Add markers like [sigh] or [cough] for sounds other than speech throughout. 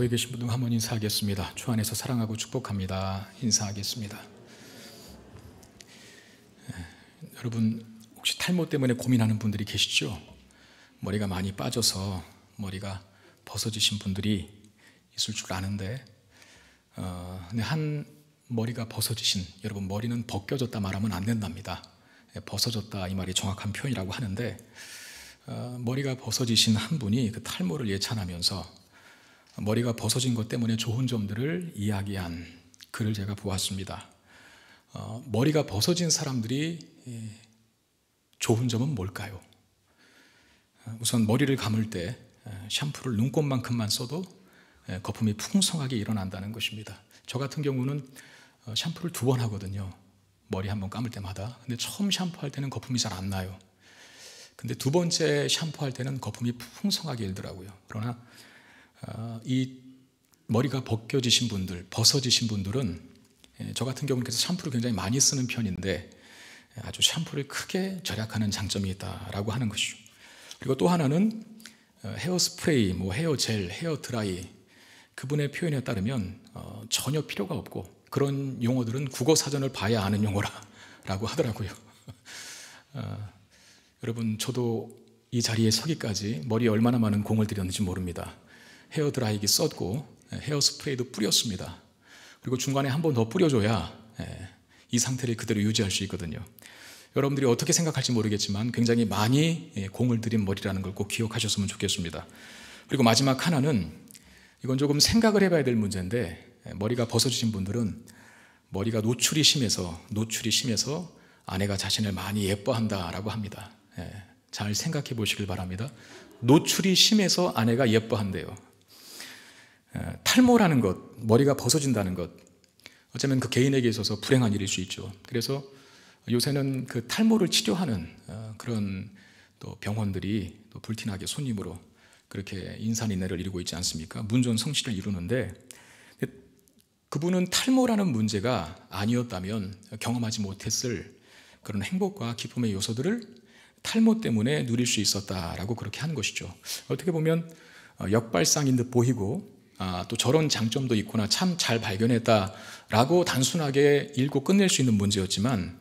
좌기에 계신 분들 한번 인사하겠습니다. 주 안에서 사랑하고 축복합니다. 인사하겠습니다. 예, 여러분 혹시 탈모 때문에 고민하는 분들이 계시죠? 머리가 많이 빠져서 머리가 벗어지신 분들이 있을 줄 아는데 어, 근데 한 머리가 벗어지신 여러분 머리는 벗겨졌다 말하면 안 된답니다. 예, 벗어졌다 이 말이 정확한 표현이라고 하는데 어, 머리가 벗어지신 한 분이 그 탈모를 예찬하면서 머리가 벗어진 것 때문에 좋은 점들을 이야기한 글을 제가 보았습니다. 어, 머리가 벗어진 사람들이 예, 좋은 점은 뭘까요? 어, 우선 머리를 감을 때 어, 샴푸를 눈곱만큼만 써도 예, 거품이 풍성하게 일어난다는 것입니다. 저 같은 경우는 어, 샴푸를 두 번 하거든요. 머리 한번 감을 때마다. 근데 처음 샴푸할 때는 거품이 잘 안 나요. 근데 두 번째 샴푸할 때는 거품이 풍성하게 일더라고요. 그러나 아, 이 머리가 벗겨지신 분들, 벗어지신 분들은 예, 저 같은 경우는 그래서 샴푸를 굉장히 많이 쓰는 편인데 예, 아주 샴푸를 크게 절약하는 장점이 있다라고 하는 것이죠. 그리고 또 하나는 어, 헤어 스프레이, 뭐 헤어 젤, 헤어 드라이 그분의 표현에 따르면 어, 전혀 필요가 없고 그런 용어들은 국어 사전을 봐야 아는 용어라라고 하더라고요. [laughs] 아, 여러분 저도 이 자리에 서기까지 머리에 얼마나 많은 공을 들였는지 모릅니다. 헤어드라이기 썼고 예, 헤어스프레이도 뿌렸습니다. 그리고 중간에 한 번 더 뿌려줘야 예, 이 상태를 그대로 유지할 수 있거든요. 여러분들이 어떻게 생각할지 모르겠지만 굉장히 많이 예, 공을 들인 머리라는 걸 꼭 기억하셨으면 좋겠습니다. 그리고 마지막 하나는 이건 조금 생각을 해봐야 될 문제인데 머리가 벗어지신 분들은 머리가 노출이 심해서 노출이 심해서 아내가 자신을 많이 예뻐한다라고 합니다. 잘 생각해 보시길 바랍니다. 노출이 심해서 아내가 예뻐한대요. 예, 탈모라는 것, 머리가 벗어진다는 것, 어쩌면 그 개인에게 있어서 불행한 일일 수 있죠. 그래서 요새는 그 탈모를 치료하는 어, 그런 또 병원들이 또 불티나게 손님으로 그렇게 인산인해를 이루고 있지 않습니까? 문전 성시를 이루는데 그분은 탈모라는 문제가 아니었다면 경험하지 못했을 그런 행복과 기쁨의 요소들을 탈모 때문에 누릴 수 있었다라고 그렇게 한 것이죠. 어떻게 보면 어, 역발상인 듯 보이고 아, 또 저런 장점도 있구나 참 잘 발견했다라고 단순하게 읽고 끝낼 수 있는 문제였지만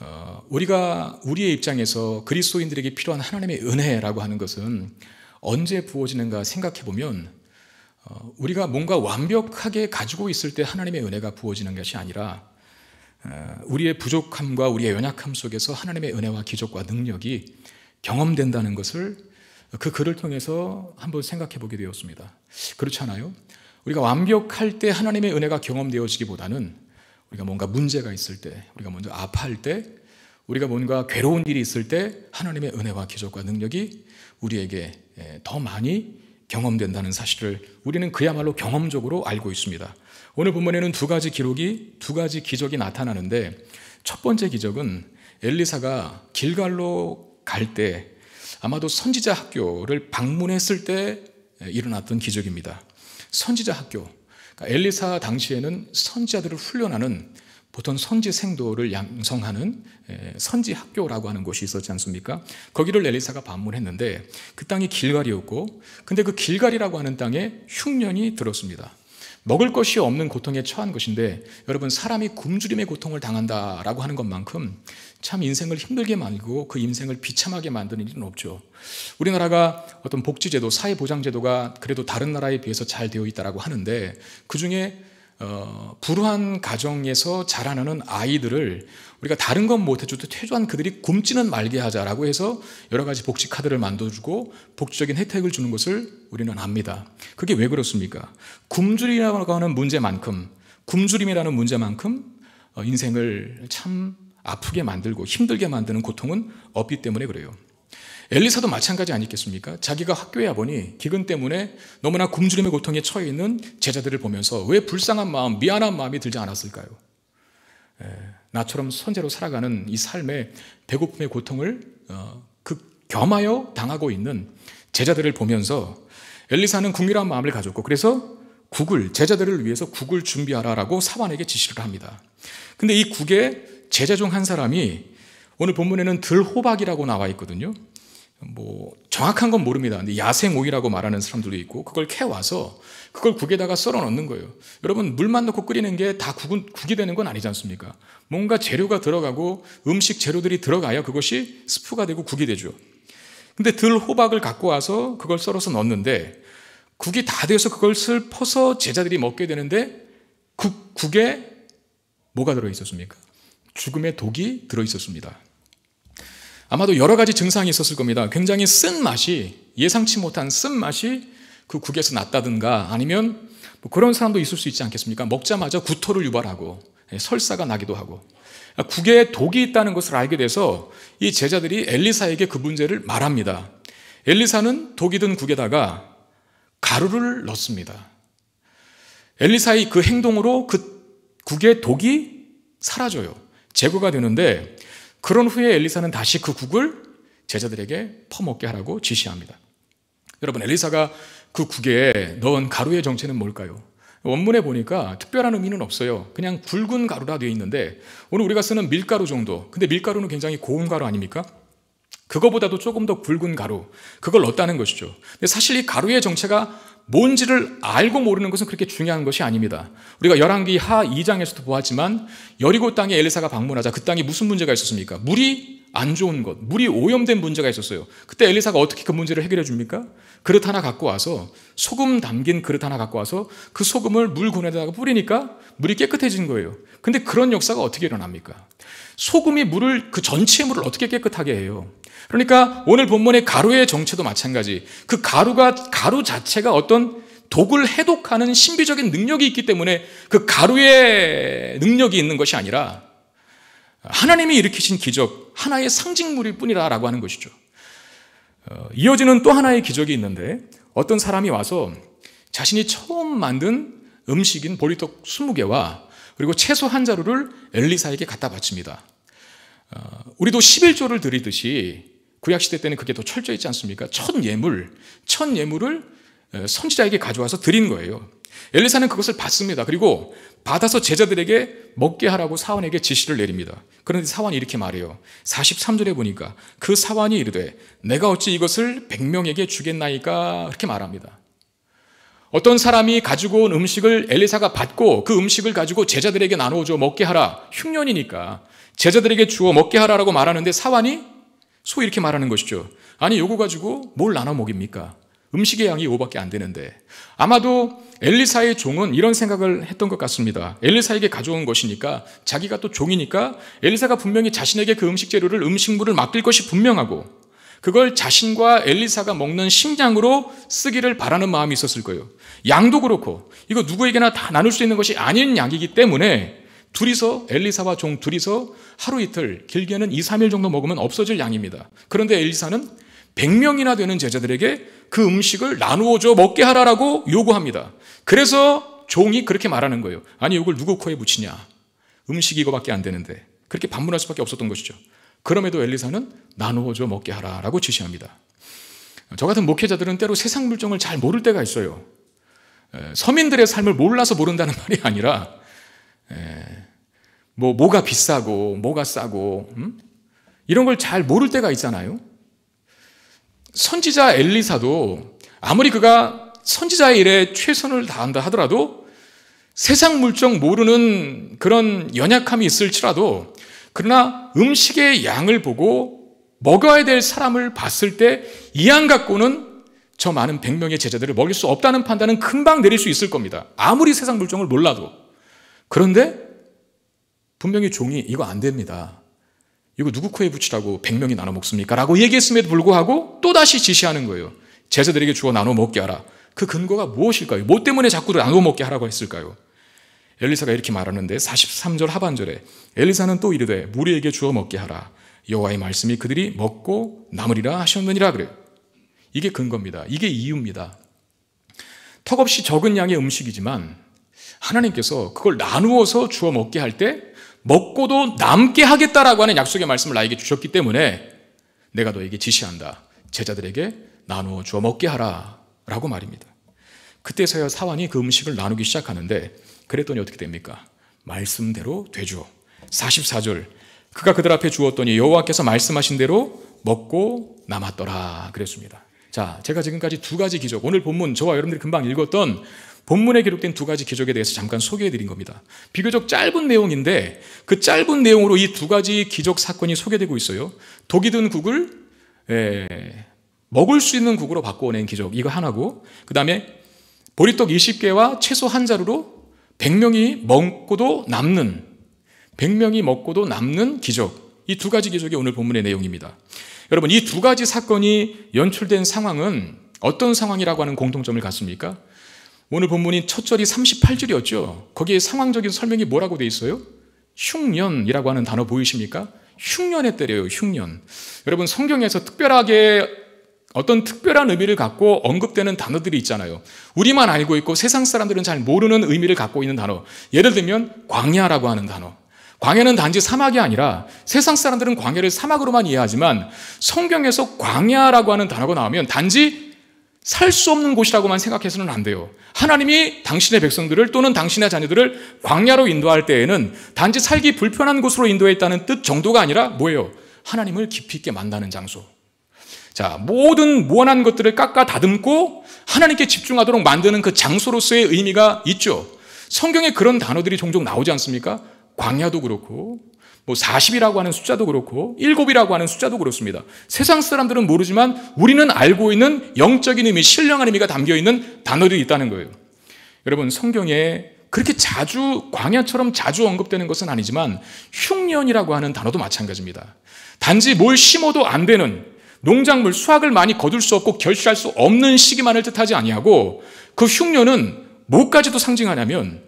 어, 우리가 우리의 입장에서 그리스도인들에게 필요한 하나님의 은혜라고 하는 것은 언제 부어지는가 생각해 보면 어, 우리가 뭔가 완벽하게 가지고 있을 때 하나님의 은혜가 부어지는 것이 아니라 어, 우리의 부족함과 우리의 연약함 속에서 하나님의 은혜와 기적과 능력이 경험된다는 것을 그 글을 통해서 한번 생각해 보게 되었습니다. 그렇지 않아요? 우리가 완벽할 때 하나님의 은혜가 경험되어지기보다는 우리가 뭔가 문제가 있을 때, 우리가 먼저 아파할 때, 우리가 뭔가 괴로운 일이 있을 때 하나님의 은혜와 기적과 능력이 우리에게 예, 더 많이 경험된다는 사실을 우리는 그야말로 경험적으로 알고 있습니다. 오늘 본문에는 두 가지 기록이 두 가지 기적이 나타나는데 첫 번째 기적은 엘리사가 길갈로 갈때 아마도 선지자 학교를 방문했을 때 일어났던 기적입니다. 선지자 학교. 그러니까 엘리사 당시에는 선지자들을 훈련하는 보통 선지 생도를 양성하는 선지 학교라고 하는 곳이 있었지 않습니까? 거기를 엘리사가 방문했는데 그 땅이 길갈이었고 근데 그 길갈이라고 하는 땅에 흉년이 들었습니다. 먹을 것이 없는 고통에 처한 것인데 여러분 사람이 굶주림의 고통을 당한다라고 하는 것만큼 참 인생을 힘들게 만들고 그 인생을 비참하게 만드는 일은 없죠. 우리나라가 어떤 복지제도, 사회보장제도가 그래도 다른 나라에 비해서 잘 되어 있다라고 하는데 그 중에 어, 불우한 가정에서 자라나는 아이들을 우리가 다른 건 못해줘도 최소한 그들이 굶지는 말게 하자라고 해서 여러 가지 복지 카드를 만들어주고 복지적인 혜택을 주는 것을 우리는 압니다. 그게 왜 그렇습니까? 굶주림이라고 하는 문제만큼 굶주림이라는 문제만큼 어, 인생을 참 아프게 만들고 힘들게 만드는 고통은 없기 때문에 그래요. 엘리사도 마찬가지 아니겠습니까? 자기가 학교에 와보니 기근 때문에 너무나 굶주림의 고통에 처해 있는 제자들을 보면서 왜 불쌍한 마음, 미안한 마음이 들지 않았을까요? 에, 나처럼 선제로 살아가는 이삶에 배고픔의 고통을 어, 그 겸하여 당하고 있는 제자들을 보면서 엘리사는 궁일한 마음을 가졌고 그래서 국을 제자들을 위해서 국을 준비하라라고 사반에게 지시를 합니다. 근데 이 국에 제자 중 한 사람이 오늘 본문에는 들호박이라고 나와 있거든요. 뭐 정확한 건 모릅니다. 근데 야생 오이라고 말하는 사람들도 있고 그걸 캐 와서 그걸 국에다가 썰어 넣는 거예요. 여러분 물만 넣고 끓이는 게 다 국은 국이 되는 건 아니지 않습니까? 뭔가 재료가 들어가고 음식 재료들이 들어가야 그것이 스프가 되고 국이 되죠. 근데 들 호박을 갖고 와서 그걸 썰어서 넣는데 국이 다 되어서 그걸 슬퍼서 제자들이 먹게 되는데 국 국에 뭐가 들어 있었습니까? 죽음의 독이 들어있었습니다. 아마도 여러 가지 증상이 있었을 겁니다. 굉장히 쓴 맛이, 예상치 못한 쓴 맛이 그 국에서 났다든가 아니면 뭐 그런 사람도 있을 수 있지 않겠습니까? 먹자마자 구토를 유발하고 예, 설사가 나기도 하고 그러니까 국에 독이 있다는 것을 알게 돼서 이 제자들이 엘리사에게 그 문제를 말합니다. 엘리사는 독이 든 국에다가 가루를 넣습니다. 엘리사의 그 행동으로 그국에 독이 사라져요. 제거가 되는데 그런 후에 엘리사는 다시 그 국을 제자들에게 퍼먹게 하라고 지시합니다. 여러분 엘리사가 그 국에 넣은 가루의 정체는 뭘까요? 원문에 보니까 특별한 의미는 없어요. 그냥 굵은 가루라 되어 있는데 오늘 우리가 쓰는 밀가루 정도. 근데 밀가루는 굉장히 고운 가루 아닙니까? 그거보다도 조금 더 굵은 가루. 그걸 넣었다는 것이죠. 근데 사실 이 가루의 정체가 뭔지를 알고 모르는 것은 그렇게 중요한 것이 아닙니다. 우리가 열왕기 하 2장에서도 보았지만 여리고 땅에 엘리사가 방문하자 그 땅에 무슨 문제가 있었습니까? 물이 안 좋은 것, 물이 오염된 문제가 있었어요. 그때 엘리사가 어떻게 그 문제를 해결해 줍니까? 그릇 하나 갖고 와서 소금 담긴 그릇 하나 갖고 와서 그 소금을 물고에다가 뿌리니까 물이 깨끗해진 거예요. 근데 그런 역사가 어떻게 일어납니까? 소금이 물을 그 전체 물을 어떻게 깨끗하게 해요? 그러니까 오늘 본문의 가루의 정체도 마찬가지. 그 가루가 가루 자체가 어떤 독을 해독하는 신비적인 능력이 있기 때문에 그 가루의 능력이 있는 것이 아니라 하나님이 일으키신 기적 하나의 상징물일 뿐이라라고 하는 것이죠. 어, 이어지는 또 하나의 기적이 있는데 어떤 사람이 와서 자신이 처음 만든 음식인 보리떡 20개와 그리고 채소 한 자루를 엘리사에게 갖다 바칩니다. 어, 우리도 11조를 드리듯이 구약시대 때는 그게 더 철저했지 않습니까? 첫 예물, 첫 예물을 어, 선지자에게 가져와서 드린 거예요. 엘리사는 그것을 받습니다. 그리고 받아서 제자들에게 먹게 하라고 사원에게 지시를 내립니다. 그런데 사원이 이렇게 말해요. 43절에 보니까 그 사원이 이르되 내가 어찌 이것을 100명에게 주겠나이까 이렇게 말합니다. 어떤 사람이 가지고 온 음식을 엘리사가 받고 그 음식을 가지고 제자들에게 나눠줘 먹게 하라. 흉년이니까 제자들에게 주어 먹게 하라라고 말하는데 사환이 소 이렇게 말하는 것이죠. 아니 요거 가지고 뭘 나눠 먹입니까? 음식의 양이 5밖에 안 되는데 아마도 엘리사의 종은 이런 생각을 했던 것 같습니다. 엘리사에게 가져온 것이니까 자기가 또 종이니까 엘리사가 분명히 자신에게 그 음식 재료를 음식물을 맡길 것이 분명하고 그걸 자신과 엘리사가 먹는 심장으로 쓰기를 바라는 마음이 있었을 거예요. 양도 그렇고 이거 누구에게나 다 나눌 수 있는 것이 아닌 양이기 때문에 둘이서 엘리사와 종 둘이서 하루 이틀 길게는 2, 3일 정도 먹으면 없어질 양입니다. 그런데 엘리사는 100명이나 되는 제자들에게 그 음식을 나누어 줘 먹게 하라라고 요구합니다. 그래서 종이 그렇게 말하는 거예요. 아니 이걸 누구 코에 붙이냐? 음식 이거밖에 안 되는데 그렇게 반문할 수밖에 없었던 것이죠. 그럼에도 엘리사는 나누어 줘 먹게 하라라고 지시합니다. 저 같은 목회자들은 때로 세상 물정을 잘 모를 때가 있어요. 서민들의 삶을 몰라서 모른다는 [laughs] 말이 아니라 뭐 뭐가 비싸고 뭐가 싸고 음? 이런 걸 잘 모를 때가 있잖아요. 선지자 엘리사도 아무리 그가 선지자의 일에 최선을 다한다 하더라도 세상 물정 모르는 그런 연약함이 있을지라도 그러나 음식의 양을 보고 먹어야 될 사람을 봤을 때 이 양 갖고는 저 많은 100명의 제자들을 먹일 수 없다는 판단은 금방 내릴 수 있을 겁니다. 아무리 세상 물정을 몰라도. 그런데 분명히 종이 이거 안 됩니다. 이거 누구 코에 붙이라고 100명이 나눠 먹습니까? 라고 얘기했음에도 불구하고 또다시 지시하는 거예요. 제자들에게 주어 나눠 먹게 하라. 그 근거가 무엇일까요? 뭐 때문에 자꾸 나눠 먹게 하라고 했을까요? 엘리사가 이렇게 말하는데 43절 하반절에 엘리사는 또 이르되 무리에게 주어 먹게 하라. 여호와의 말씀이 그들이 먹고 남으리라 하셨느니라 그래요. 이게 근거입니다. 이게 이유입니다. 턱없이 적은 양의 음식이지만 하나님께서 그걸 나누어서 주어 먹게 할때 먹고도 남게 하겠다라고 하는 약속의 말씀을 나에게 주셨기 때문에 내가 너에게 지시한다. 제자들에게 나누어 주어 먹게 하라. 라고 말입니다. 그때서야 사환이 그 음식을 나누기 시작하는데 그랬더니 어떻게 됩니까? 말씀대로 되죠. 44절 그가 그들 앞에 주었더니 여호와께서 말씀하신 대로 먹고 남았더라 그랬습니다. 자, 제가 지금까지 두 가지 기적 오늘 본문 저와 여러분들이 금방 읽었던 본문에 기록된 두 가지 기적에 대해서 잠깐 소개해 드린 겁니다. 비교적 짧은 내용인데 그 짧은 내용으로 이 두 가지 기적 사건이 소개되고 있어요. 독이 든 국을 에, 예, 먹을 수 있는 국으로 바꿔낸 기적 이거 하나고 그 다음에 보리떡 20개와 채소 한 자루로 100명이 먹고도 남는 100명이 먹고도 남는 기적 이 두 가지 기적이 오늘 본문의 내용입니다. 여러분 이 두 가지 사건이 연출된 상황은 어떤 상황이라고 하는 공통점을 갖습니까? 오늘 본문인 첫절이 38절이었죠. 거기에 상황적인 설명이 뭐라고 돼 있어요? 흉년이라고 하는 단어 보이십니까? 흉년에 때려요, 흉년. 여러분, 성경에서 특별하게 어떤 특별한 의미를 갖고 언급되는 단어들이 있잖아요. 우리만 알고 있고 세상 사람들은 잘 모르는 의미를 갖고 있는 단어. 예를 들면, 광야라고 하는 단어. 광야는 단지 사막이 아니라 세상 사람들은 광야를 사막으로만 이해하지만 성경에서 광야라고 하는 단어가 나오면 단지 살수 없는 곳이라고만 생각해서는 안 돼요. 하나님이 당신의 백성들을 또는 당신의 자녀들을 광야로 인도할 때에는 단지 살기 불편한 곳으로 인도했다는 뜻 정도가 아니라 뭐예요? 하나님을 깊이 있게 만나는 장소. 자, 모든 무한한 것들을 깎아 다듬고 하나님께 집중하도록 만드는 그 장소로서의 의미가 있죠. 성경에 그런 단어들이 종종 나오지 않습니까? 광야도 그렇고 뭐 40이라고 하는 숫자도 그렇고 7이라고 하는 숫자도 그렇습니다. 세상 사람들은 모르지만 우리는 알고 있는 영적인 의미, 신령한 의미가 담겨 있는 단어들이 있다는 거예요. 여러분 성경에 그렇게 자주 광야처럼 자주 언급되는 것은 아니지만 흉년이라고 하는 단어도 마찬가지입니다. 단지 뭘 심어도 안 되는 농작물 수확을 많이 거둘 수 없고 결실할 수 없는 시기만을 뜻하지 아니하고 그 흉년은 뭐까지도 상징하냐면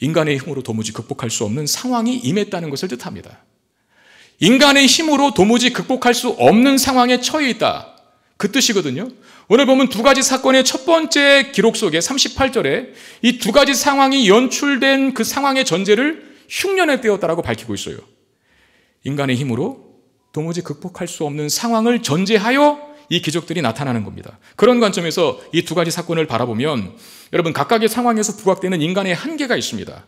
인간의 힘으로 도무지 극복할 수 없는 상황이 임했다는 것을 뜻합니다. 인간의 힘으로 도무지 극복할 수 없는 상황에 처해 있다. 그 뜻이거든요. 오늘 보면 두 가지 사건의 첫 번째 기록 속에 38절에 이 두 가지 상황이 연출된 그 상황의 전제를 흉년에 떼었다라고 밝히고 있어요. 인간의 힘으로 도무지 극복할 수 없는 상황을 전제하여 이 기적들이 나타나는 겁니다. 그런 관점에서 이 두 가지 사건을 바라보면 여러분 각각의 상황에서 부각되는 인간의 한계가 있습니다.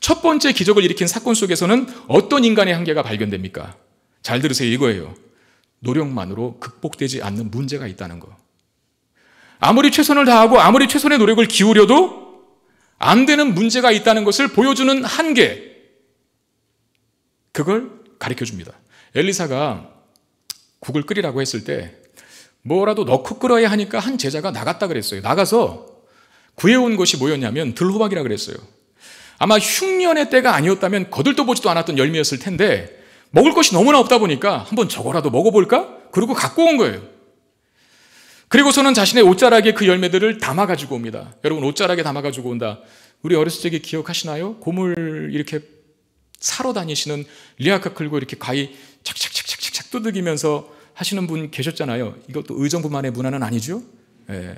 첫 번째 기적을 일으킨 사건 속에서는 어떤 인간의 한계가 발견됩니까? 잘 들으세요. 이거예요. 노력만으로 극복되지 않는 문제가 있다는 거. 아무리 최선을 다하고 아무리 최선의 노력을 기울여도 안 되는 문제가 있다는 것을 보여주는 한계. 그걸 가르쳐 줍니다. 엘리사가 국을 끓이라고 했을 때 뭐라도 넣고 끓어야 하니까 한 제자가 나갔다 그랬어요. 나가서 구해온 것이 뭐였냐면 들호박이라 그랬어요. 아마 흉년의 때가 아니었다면 거들떠보지도 않았던 열매였을 텐데 먹을 것이 너무나 없다 보니까 한번 저거라도 먹어볼까? 그리고 갖고 온 거예요. 그리고서는 자신의 옷자락에 그 열매들을 담아가지고 옵니다. 여러분 옷자락에 담아가지고 온다. 우리 어렸을 적에 기억하시나요? 고물 이렇게 사러 다니시는 리아카 끌고 이렇게 가위 착착착착착 착 두드기면서 하시는 분 계셨잖아요. 이것도 의정부만의 문화는 아니죠? 예.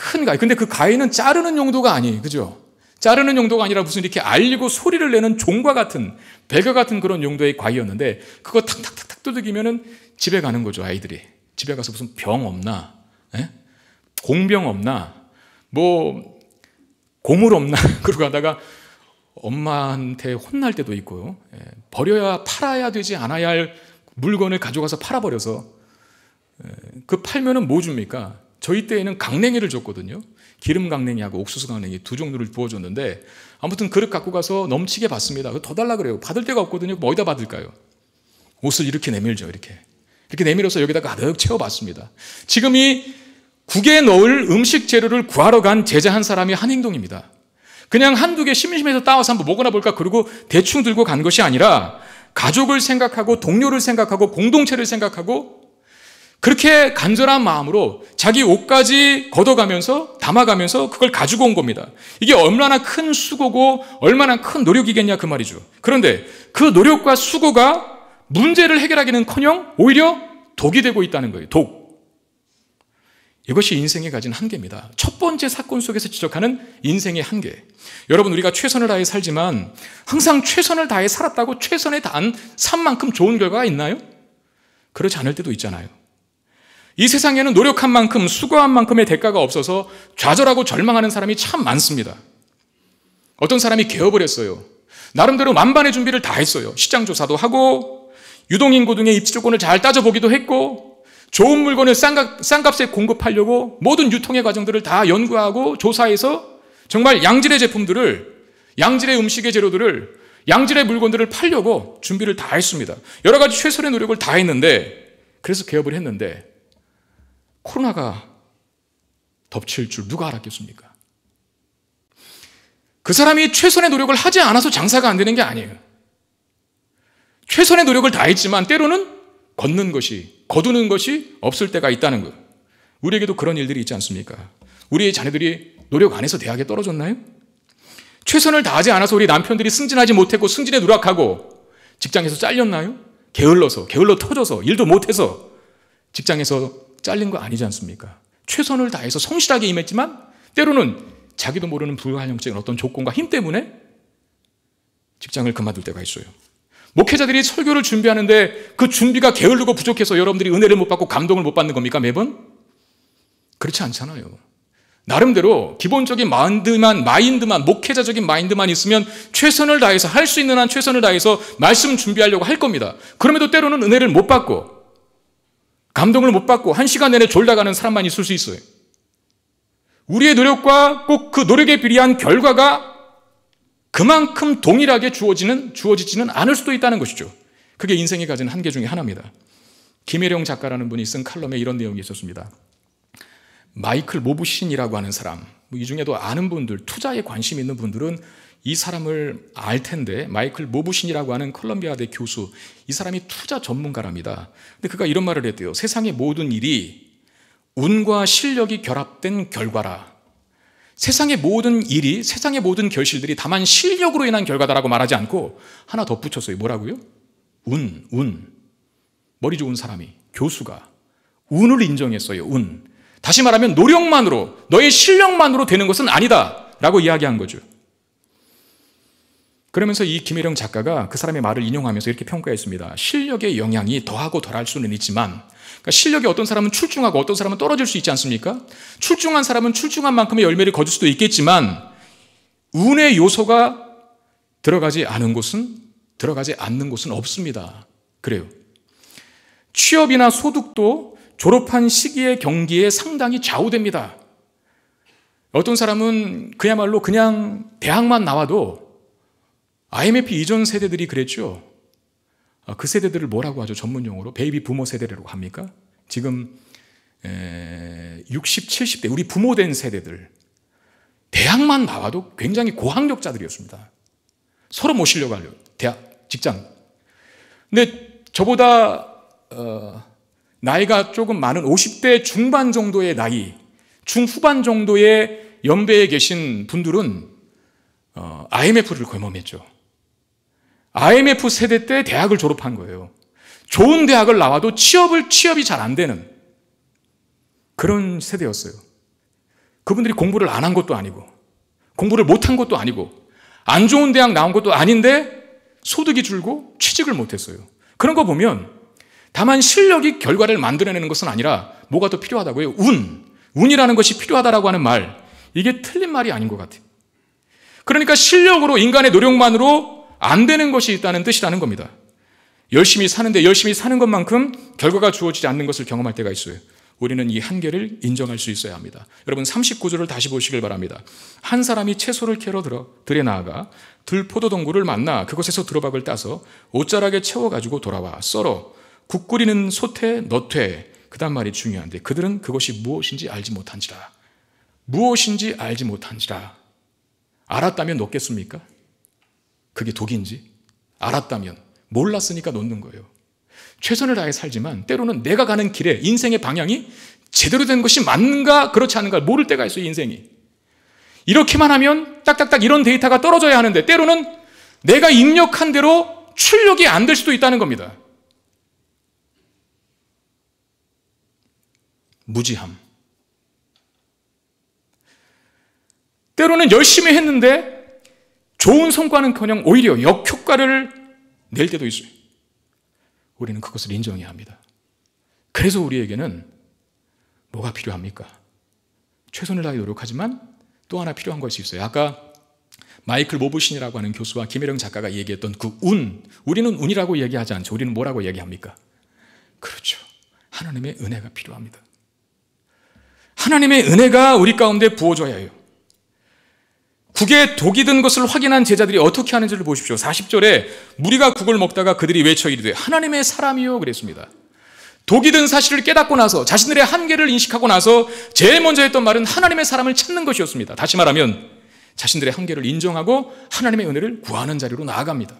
큰 가위. 근데 그 가위는 자르는 용도가 아니에요. 그죠? 자르는 용도가 아니라 무슨 이렇게 알리고 소리를 내는 종과 같은 배가 같은 그런 용도의 가위였는데 그거 탁탁탁탁 두드기면은 집에 가는 거죠 아이들이 집에 가서 무슨 병 없나 예? 공병 없나 뭐 고물 없나 [laughs] 그러고 가다가 엄마한테 혼날 때도 있고요 에, 예. 버려야 팔아야 되지 않아야 할 물건을 가져가서 팔아버려서 예. 그 팔면은 뭐 줍니까 저희 때에는 강냉이를 줬거든요. 기름 강냉이하고 옥수수 강냉이 두 종류를 부어줬는데 아무튼 그릇 갖고 가서 넘치게 받습니다. 더 달라 그래요. 받을 데가 없거든요. 뭐 어디다 받을까요? 옷을 이렇게 내밀죠. 이렇게. 이렇게 내밀어서 여기다가 가득 채워봤습니다. 지금 이 국에 넣을 음식 재료를 구하러 간 제자 한 사람이 한 행동입니다. 그냥 한두 개 심심해서 따와서 한번 먹어나 볼까 그러고 대충 들고 간 것이 아니라 가족을 생각하고 동료를 생각하고 공동체를 생각하고 그렇게 간절한 마음으로 자기 옷까지 걷어가면서 담아가면서 그걸 가지고 온 겁니다. 이게 얼마나 큰 수고고 얼마나 큰 노력이겠냐 그 말이죠. 그런데 그 노력과 수고가 문제를 해결하기는커녕 오히려 독이 되고 있다는 거예요. 독. 이것이 인생에 가진 한계입니다. 첫 번째 사건 속에서 지적하는 인생의 한계. 여러분, 우리가 최선을 다해 살지만 항상 최선을 다해 살았다고 최선에 다한 삶만큼 좋은 결과가 있나요? 그렇지 않을 때도 있잖아요. 이 세상에는 노력한 만큼, 수고한 만큼의 대가가 없어서 좌절하고 절망하는 사람이 참 많습니다. 어떤 사람이 개업을 했어요. 나름대로 만반의 준비를 다 했어요. 시장 조사도 하고, 유동인구 등의 입지 조건을 잘 따져보기도 했고, 좋은 물건을 싼값, 싼값에 공급하려고 모든 유통의 과정들을 다 연구하고 조사해서 정말 양질의 제품들을, 양질의 음식의 재료들을, 양질의 물건들을 팔려고 준비를 다 했습니다. 여러 가지 최선의 노력을 다 했는데, 그래서 개업을 했는데, 코로나가 덮칠 줄 누가 알았겠습니까? 그 사람이 최선의 노력을 하지 않아서 장사가 안 되는 게 아니에요. 최선의 노력을 다했지만 때로는 걷는 것이, 거두는 것이 없을 때가 있다는 것. 우리에게도 그런 일들이 있지 않습니까? 우리의 자녀들이 노력 안 해서 대학에 떨어졌나요? 최선을 다하지 않아서 우리 남편들이 승진하지 못했고 승진에 누락하고 직장에서 잘렸나요? 게을러서, 게을러 터져서, 일도 못해서 직장에서 잘린 거 아니지 않습니까? 최선을 다해서 성실하게 임했지만 때로는 자기도 모르는 불가한형적인 어떤 조건과 힘 때문에 직장을 그만둘 때가 있어요. 목회자들이 설교를 준비하는데 그 준비가 게을르고 부족해서 여러분들이 은혜를 못 받고 감동을 못 받는 겁니까, 매번? 그렇지 않잖아요. 나름대로 기본적인 마인드만, 마인드만, 목회자적인 마인드만 있으면 최선을 다해서 할 수 있는 한 최선을 다해서 말씀 준비하려고 할 겁니다. 그럼에도 때로는 은혜를 못 받고 감동을 못 받고 한 시간 내내 졸다가는 사람만 있을 수 있어요. 우리의 노력과 꼭 그 노력에 비례한 결과가 그만큼 동일하게 주어지는, 주어지지는 않을 수도 있다는 것이죠. 그게 인생이 가진 한계 중의 하나입니다. 김혜령 작가라는 분이 쓴 칼럼에 이런 내용이 있었습니다. 마이클 모부신이라고 하는 사람, 뭐 이 중에도 아는 분들, 투자에 관심 있는 분들은 이 사람을 알 텐데 마이클 모부신이라고 하는 컬럼비아대 교수 이 사람이 투자 전문가랍니다. 근데 그가 이런 말을 했대요. 세상의 모든 일이 운과 실력이 결합된 결과라. 세상의 모든 일이 세상의 모든 결실들이 다만 실력으로 인한 결과다라고 말하지 않고 하나 덧붙였어요. 뭐라고요? 운, 운. 머리 좋은 사람이 교수가 운을 인정했어요. 운. 다시 말하면 노력만으로 너의 실력만으로 되는 것은 아니다라고 이야기한 거죠. 그러면서 이 김혜령 작가가 그 사람의 말을 인용하면서 이렇게 평가했습니다. 실력의 영향이 더하고 덜할 수는 있지만 그러니까 실력이 어떤 사람은 출중하고 어떤 사람은 떨어질 수 있지 않습니까? 출중한 사람은 출중한 만큼의 열매를 거둘 수도 있겠지만 운의 요소가 들어가지 않은 곳은 들어가지 않는 곳은 없습니다. 그래요. 취업이나 소득도 졸업한 시기의 경기에 상당히 좌우됩니다. 어떤 사람은 그야말로 그냥 대학만 나와도 IMF 이전 세대들이 그랬죠. 아, 그 세대들을 뭐라고 하죠? 전문 용어로 베이비 부모 세대라고 합니까? 지금 60, 70대 우리 부모 된 세대들 대학만 나와도 굉장히 고학력자들이었습니다. 서로 모시려고 하려 대학 직장. 근데 저보다 어, 나이가 조금 많은 50대 중반 정도의 나이, 중후반 정도의 연배에 계신 분들은 어, IMF를 걸몸했죠. IMF 세대 때 대학을 졸업한 거예요. 좋은 대학을 나와도 취업을, 취업이 잘 안 되는 그런 세대였어요. 그분들이 공부를 안 한 것도 아니고, 공부를 못 한 것도 아니고, 안 좋은 대학 나온 것도 아닌데, 소득이 줄고 취직을 못 했어요. 그런 거 보면, 다만 실력이 결과를 만들어내는 것은 아니라, 뭐가 더 필요하다고요? 운. 운이라는 것이 필요하다라고 하는 말. 이게 틀린 말이 아닌 것 같아요. 그러니까 실력으로, 인간의 노력만으로 안 되는 것이 있다는 뜻이라는 겁니다. 열심히 사는데 열심히 사는 것만큼 결과가 주어지지 않는 것을 경험할 때가 있어요. 우리는 이 한계를 인정할 수 있어야 합니다. 여러분 39조를 다시 보시길 바랍니다. 한 사람이 채소를 캐러 들어 들에 나아가 들포도동굴을 만나 그곳에서 들어박을 따서 옷자락에 채워 가지고 돌아와 썰어 국 끓이는 소태 너태 그단 말이 중요한데 그들은 그것이 무엇인지 알지 못한지라 무엇인지 알지 못한지라 알았다면 놓겠습니까? 그게 독인지 알았다면 몰랐으니까 놓는 거예요. 최선을 다해 살지만 때로는 내가 가는 길에 인생의 방향이 제대로 된 것이 맞는가 그렇지 않은가 모를 때가 있어요 인생이. 이렇게만 하면 딱딱딱 이런 데이터가 떨어져야 하는데 때로는 내가 입력한 대로 출력이 안 될 수도 있다는 겁니다. 무지함. 때로는 열심히 했는데 좋은 성과는커녕 오히려 역효과를 낼 때도 있어요. 우리는 그것을 인정해야 합니다. 그래서 우리에게는 뭐가 필요합니까? 최선을 다해 노력하지만 또 하나 필요한 것이 있어요. 아까 마이클 모보신이라고 하는 교수와 김혜령 작가가 얘기했던 그 운, 우리는 운이라고 얘기하지 않죠. 우리는 뭐라고 얘기합니까? 그렇죠. 하나님의 은혜가 필요합니다. 하나님의 은혜가 우리 가운데 부어줘야 해요. 국에 독이 든 것을 확인한 제자들이 어떻게 하는지를 보십시오. 40절에 무리가 국을 먹다가 그들이 외쳐 이르되 하나님의 사람이요 그랬습니다. 독이 든 사실을 깨닫고 나서 자신들의 한계를 인식하고 나서 제일 먼저 했던 말은 하나님의 사람을 찾는 것이었습니다. 다시 말하면 자신들의 한계를 인정하고 하나님의 은혜를 구하는 자리로 나아갑니다.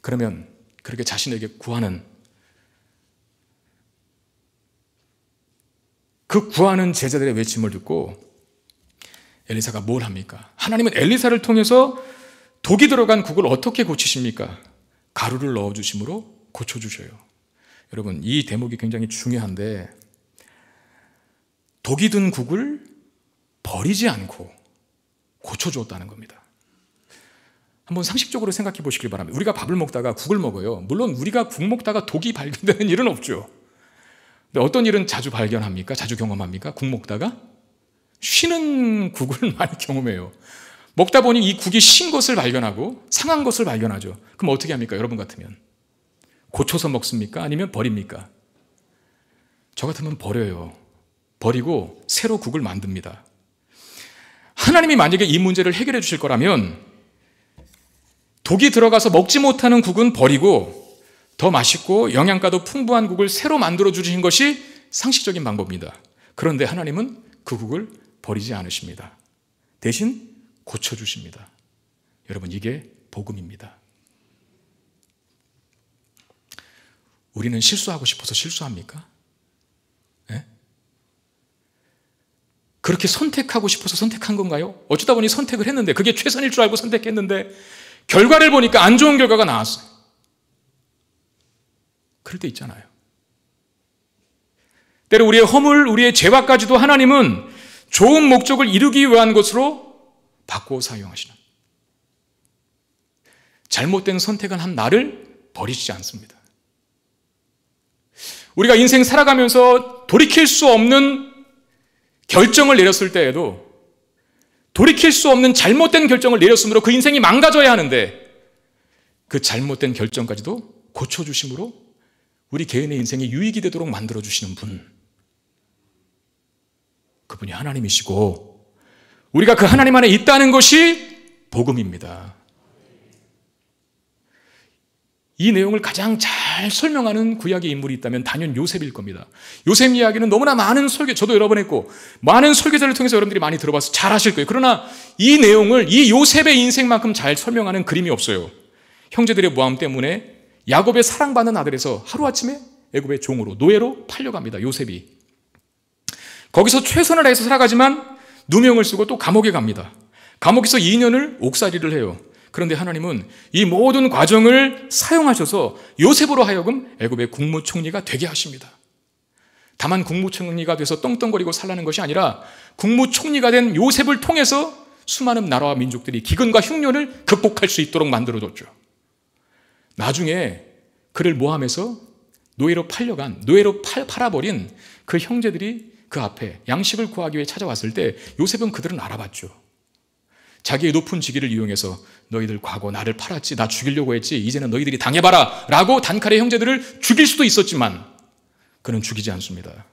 그러면 그렇게 자신에게 구하는 그 구하는 제자들의 외침을 듣고 엘리사가 뭘 합니까? 하나님은 엘리사를 통해서 독이 들어간 국을 어떻게 고치십니까? 가루를 넣어 주심으로 고쳐 주셔요. 여러분, 이 대목이 굉장히 중요한데 독이 든 국을 버리지 않고 고쳐 주었다는 겁니다. 한번 상식적으로 생각해 보시길 바랍니다. 우리가 밥을 먹다가 국을 먹어요. 물론 우리가 국 먹다가 독이 [laughs] 발견되는 일은 없죠. 근데 어떤 일은 자주 발견합니까? 자주 경험합니까? 국 먹다가? 쉬는 국을 [laughs] 많이 경험해요. 먹다 보니 이 국이 쉰 것을 발견하고 상한 것을 발견하죠. 그럼 어떻게 합니까? 여러분 같으면. 고쳐서 먹습니까? 아니면 버립니까? 저 같으면 버려요. 버리고 새로 국을 만듭니다. 하나님이 만약에 이 문제를 해결해 주실 거라면 독이 들어가서 먹지 못하는 국은 버리고 더 맛있고 영양가도 풍부한 국을 새로 만들어 주신 것이 상식적인 방법입니다. 그런데 하나님은 그 국을 버리지 않으십니다. 대신 고쳐주십니다. 여러분, 이게 복음입니다. 우리는 실수하고 싶어서 실수합니까? 네? 그렇게 선택하고 싶어서 선택한 건가요? 어쩌다 보니 선택을 했는데, 그게 최선일 줄 알고 선택했는데, 결과를 보니까 안 좋은 결과가 나왔어요. 그럴 때 있잖아요. 때로 우리의 허물, 우리의 죄와까지도 하나님은 좋은 목적을 이루기 위한 것으로 바꾸어 사용하시는 잘못된 선택을 한 나를 버리지 않습니다. 우리가 인생 살아가면서 돌이킬 수 없는 결정을 내렸을 때에도 돌이킬 수 없는 잘못된 결정을 내렸으므로 그 인생이 망가져야 하는데 그 잘못된 결정까지도 고쳐주심으로 우리 개인의 인생이 유익이 되도록 만들어주시는 분. 그분이 하나님이시고 우리가 그 하나님 안에 있다는 것이 복음입니다. 이 내용을 가장 잘 설명하는 구약의 인물이 있다면 단연 요셉일 겁니다. 요셉 이야기는 너무나 많은 설교, 저도 여러 번 했고, 많은 설교자를 통해서 여러분들이 많이 들어봐서 잘 하실 거예요. 그러나 이 내용을 이 요셉의 인생만큼 잘 설명하는 그림이 없어요. 형제들의 모함 때문에 야곱의 사랑받는 아들에서 하루아침에 애굽의 종으로, 노예로 팔려갑니다. 요셉이. 거기서 최선을 다해서 살아가지만 누명을 쓰고 또 감옥에 갑니다. 감옥에서 2년을 옥살이를 해요. 그런데 하나님은 이 모든 과정을 사용하셔서 요셉으로 하여금 애굽의 국무총리가 되게 하십니다. 다만 국무총리가 돼서 떵떵거리고 살라는 것이 아니라 국무총리가 된 요셉을 통해서 수많은 나라와 민족들이 기근과 흉년을 극복할 수 있도록 만들어줬죠. 나중에 그를 모함해서 노예로 팔려간, 노예로 팔, 팔아버린 그 형제들이 그 앞에 양식을 구하기 위해 찾아왔을 때 요셉은 그들은 알아봤죠. 자기의 높은 직위를 이용해서 너희들 과거 나를 팔았지, 나 죽이려고 했지, 이제는 너희들이 당해봐라! 라고 단칼의 형제들을 죽일 수도 있었지만 그는 죽이지 않습니다.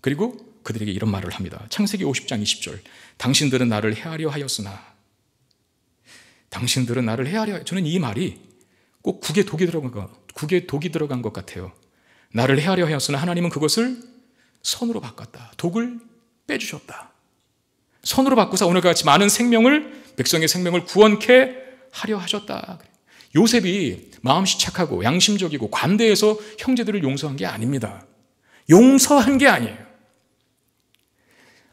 그리고 그들에게 이런 말을 합니다. 창세기 50장 20절. 당신들은 나를 헤아려 하였으나, 당신들은 나를 헤아려, 저는 이 말이 꼭 국에 독이 들어간 것, 국에 독이 들어간 것 같아요. 나를 헤아려 하였으나 하나님은 그것을 선으로 바꿨다. 독을 빼주셨다. 선으로 바꾸사 오늘 같이 많은 생명을 백성의 생명을 구원케 하려 하셨다. 요셉이 마음씨 착하고 양심적이고 관대해서 형제들을 용서한 게 아닙니다. 용서한 게 아니에요.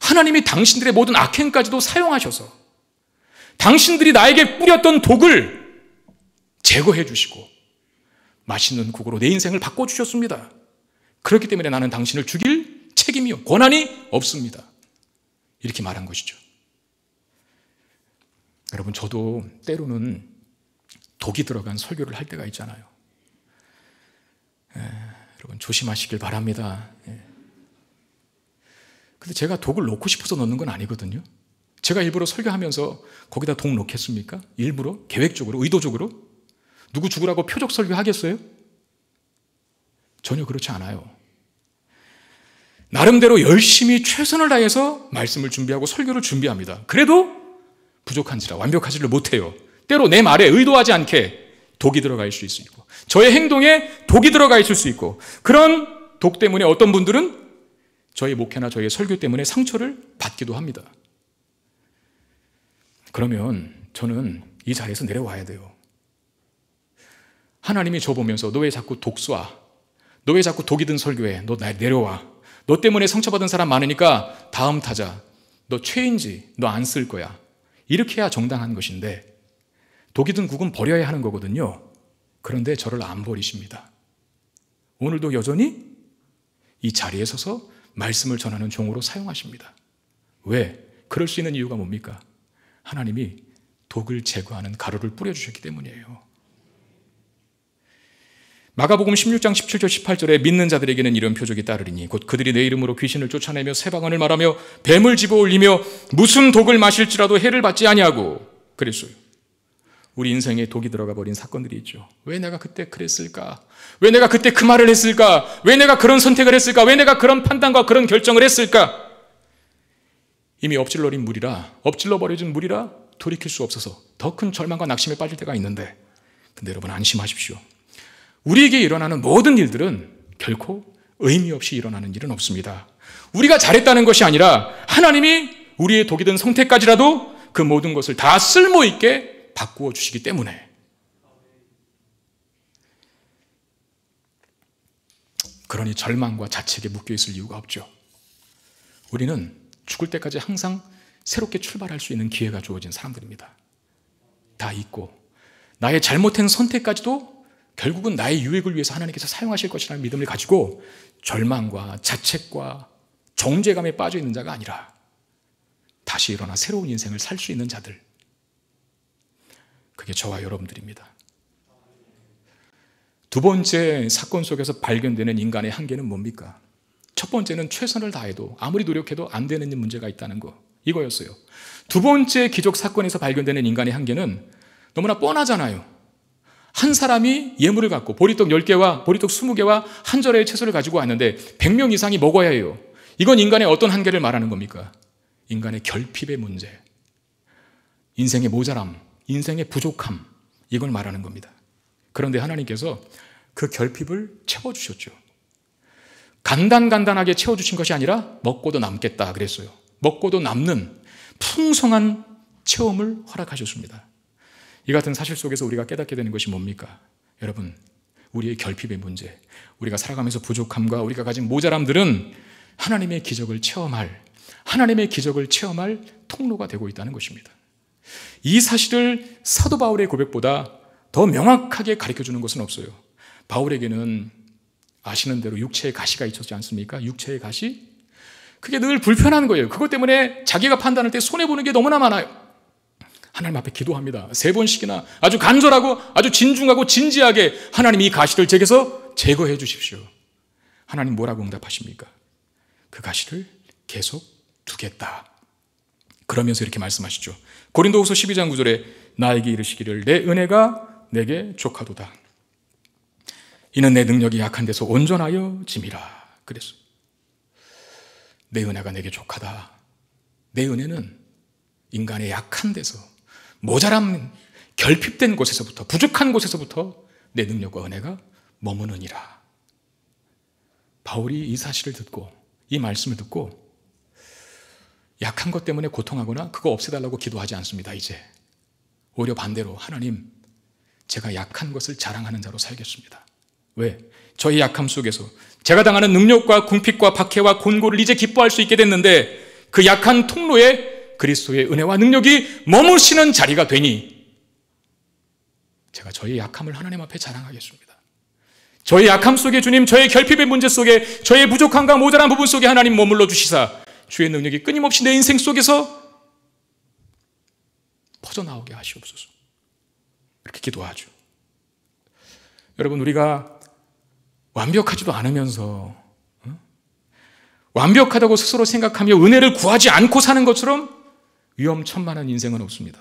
하나님이 당신들의 모든 악행까지도 사용하셔서 당신들이 나에게 뿌렸던 독을 제거해 주시고 맛있는 국으로 내 인생을 바꿔 주셨습니다. 그렇기 때문에 나는 당신을 죽일 책임이요. 고난이 없습니다. 이렇게 말한 것이죠. 여러분, 저도 때로는 독이 들어간 설교를 할 때가 있잖아요. 예, 여러분, 조심하시길 바랍니다. 예. 근데 제가 독을 놓고 싶어서 넣는 건 아니거든요. 제가 일부러 설교하면서 거기다 독 놓겠습니까? 일부러? 계획적으로? 의도적으로? 누구 죽으라고 표적 설교하겠어요? 전혀 그렇지 않아요. 나름대로 열심히 최선을 다해서 말씀을 준비하고 설교를 준비합니다. 그래도 부족한지라 완벽하지를 못해요. 때로 내 말에 의도하지 않게 독이 들어가 있을 수 있고 저의 행동에 독이 들어가 있을 수 있고 그런 독 때문에 어떤 분들은 저의 목회나 저의 설교 때문에 상처를 받기도 합니다. 그러면 저는 이 자리에서 내려와야 돼요. 하나님이 저 보면서 너 왜 자꾸 독수와너 왜 자꾸 독이 든 설교해? 너 내려와. 너 때문에 상처받은 사람 많으니까 다음 타자. 너 최인지, 너 안 쓸 거야. 이렇게 해야 정당한 것인데, 독이든 국은 버려야 하는 거거든요. 그런데 저를 안 버리십니다. 오늘도 여전히 이 자리에 서서 말씀을 전하는 종으로 사용하십니다. 왜? 그럴 수 있는 이유가 뭡니까? 하나님이 독을 제거하는 가루를 뿌려주셨기 때문이에요. 마가복음 16장 17절 18절에 믿는 자들에게는 이런 표적이 따르리니 곧 그들이 내 이름으로 귀신을 쫓아내며 세방언을 말하며 뱀을 집어올리며 무슨 독을 마실지라도 해를 받지 아니하고 그랬어요. 우리 인생에 독이 들어가 버린 사건들이 있죠. 왜 내가 그때 그랬을까? 왜 내가 그때 그 말을 했을까? 왜 내가 그런 선택을 했을까? 왜 내가 그런 판단과 그런 결정을 했을까? 이미 엎질러린 물이라 엎질러 버려진 물이라 돌이킬 수 없어서 더 큰 절망과 낙심에 빠질 때가 있는데 근데 여러분 안심하십시오. 우리에게 일어나는 모든 일들은 결코 의미 없이 일어나는 일은 없습니다. 우리가 잘했다는 것이 아니라 하나님이 우리의 독이 든 성태까지라도 그 모든 것을 다 쓸모 있게 바꾸어 주시기 때문에 그러니 절망과 자책에 묶여 있을 이유가 없죠. 우리는 죽을 때까지 항상 새롭게 출발할 수 있는 기회가 주어진 사람들입니다. 다 있고 나의 잘못된 선택까지도 결국은 나의 유익을 위해서 하나님께서 사용하실 것이라는 믿음을 가지고 절망과 자책과 정죄감에 빠져 있는 자가 아니라 다시 일어나 새로운 인생을 살 수 있는 자들. 그게 저와 여러분들입니다. 두 번째 사건 속에서 발견되는 인간의 한계는 뭡니까? 첫 번째는 최선을 다해도 아무리 노력해도 안 되는 문제가 있다는 거. 이거였어요. 두 번째 기적 사건에서 발견되는 인간의 한계는 너무나 뻔하잖아요. 한 사람이 예물을 갖고 보리떡 10개와 보리떡 20개와 한 절의 채소를 가지고 왔는데 100명 이상이 먹어야 해요. 이건 인간의 어떤 한계를 말하는 겁니까? 인간의 결핍의 문제, 인생의 모자람, 인생의 부족함, 이걸 말하는 겁니다. 그런데 하나님께서 그 결핍을 채워주셨죠. 간단간단하게 채워주신 것이 아니라 먹고도 남겠다 그랬어요. 먹고도 남는 풍성한 체험을 허락하셨습니다. 이 같은 사실 속에서 우리가 깨닫게 되는 것이 뭡니까? 여러분, 우리의 결핍의 문제, 우리가 살아가면서 부족함과 우리가 가진 모자람들은 하나님의 기적을 체험할, 하나님의 기적을 체험할 통로가 되고 있다는 것입니다. 이 사실을 사도 바울의 고백보다 더 명확하게 가르쳐 주는 것은 없어요. 바울에게는 아시는 대로 육체의 가시가 있었지 않습니까? 육체의 가시? 그게 늘 불편한 거예요. 그것 때문에 자기가 판단할 때 손해보는 게 너무나 많아요. 하나님 앞에 기도합니다. 세 번씩이나 아주 간절하고 아주 진중하고 진지하게 하나님 이 가시를 제게서 제거해 주십시오. 하나님 뭐라고 응답하십니까? 그 가시를 계속 두겠다. 그러면서 이렇게 말씀하시죠. 고린도후서 12장 9절에 나에게 이르시기를 내 은혜가 내게 족하도다. 이는 내 능력이 약한 데서 온전하여 짐이라. 그랬어. 내 은혜가 내게 족하다. 내 은혜는 인간의 약한 데서 모자람 결핍된 곳에서부터 부족한 곳에서부터 내 능력과 은혜가 머무느니라. 바울이 이 사실을 듣고 이 말씀을 듣고 약한 것 때문에 고통하거나 그거 없애달라고 기도하지 않습니다. 이제 오히려 반대로 하나님 제가 약한 것을 자랑하는 자로 살겠습니다. 왜? 저희 약함 속에서 제가 당하는 능력과 궁핍과 박해와 곤고를 이제 기뻐할 수 있게 됐는데 그 약한 통로에 그리스도의 은혜와 능력이 머무시는 자리가 되니 제가 저희 약함을 하나님 앞에 자랑하겠습니다. 저희 약함 속에 주님, 저의 결핍의 문제 속에 저의 부족함과 모자란 부분 속에 하나님 머물러 주시사 주의 능력이 끊임없이 내 인생 속에서 퍼져나오게 하시옵소서. 이렇게 기도하죠. 여러분, 우리가 완벽하지도 않으면서 완벽하다고 스스로 생각하며 은혜를 구하지 않고 사는 것처럼 위험천만한 인생은 없습니다.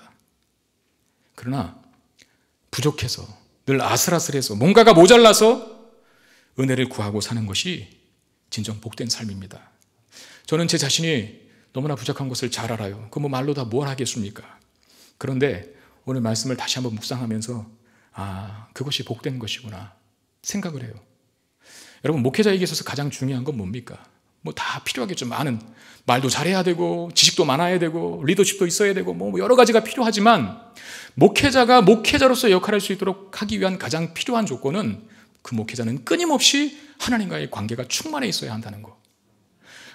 그러나 부족해서 늘 아슬아슬해서 뭔가가 모자라서 은혜를 구하고 사는 것이 진정 복된 삶입니다. 저는 제 자신이 너무나 부족한 것을 잘 알아요. 그 뭐 말로 다 뭘 하겠습니까? 그런데 오늘 말씀을 다시 한번 묵상하면서 아, 그것이 복된 것이구나 생각을 해요. 여러분, 목회자에게 있어서 가장 중요한 건 뭡니까? 뭐다 필요하겠죠. 많은. 말도 잘해야 되고, 지식도 많아야 되고, 리더십도 있어야 되고, 뭐, 뭐 여러 가지가 필요하지만, 목회자가 목회자로서 역할할 수 있도록 하기 위한 가장 필요한 조건은 그 목회자는 끊임없이 하나님과의 관계가 충만해 있어야 한다는 거.